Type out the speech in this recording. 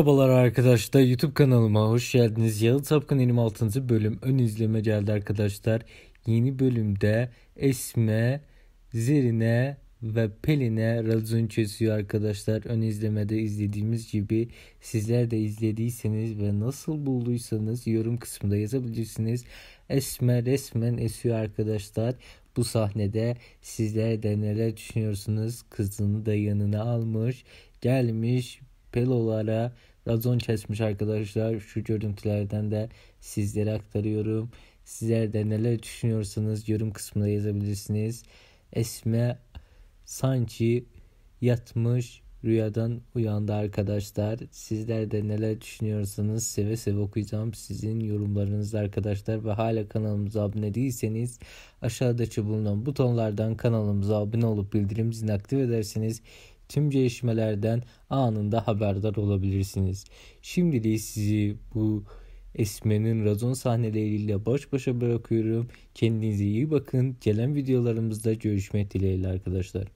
Merhabalar arkadaşlar YouTube kanalıma hoş geldiniz. Yalı Sapkın 26. bölüm ön izleme geldi arkadaşlar. Yeni bölümde Esme, Zerine ve Pelin'e racon kesiyor arkadaşlar. Ön izlemede izlediğimiz gibi sizler de izlediyseniz ve nasıl bulduysanız yorum kısmında yazabilirsiniz. Esme resmen esiyor arkadaşlar. Bu sahnede sizler de neler düşünüyorsunuz? Kızını da yanına almış, gelmiş pelolara razon kesmiş arkadaşlar. Şu görüntülerden de sizlere aktarıyorum. Sizler de neler düşünüyorsanız yorum kısmına yazabilirsiniz. Esme sanki yatmış rüyadan uyandı arkadaşlar. Sizler de neler düşünüyorsanız seve seve okuyacağım sizin yorumlarınızı arkadaşlar. Ve hala kanalımıza abone değilseniz aşağıdaki bulunan butonlardan kanalımıza abone olup bildirim zilini aktif ederseniz tüm gelişmelerden anında haberdar olabilirsiniz. Şimdi de sizi bu Esme'nin razon sahneleriyle baş başa bırakıyorum. Kendinize iyi bakın. Gelen videolarımızda görüşmek dileğiyle arkadaşlar.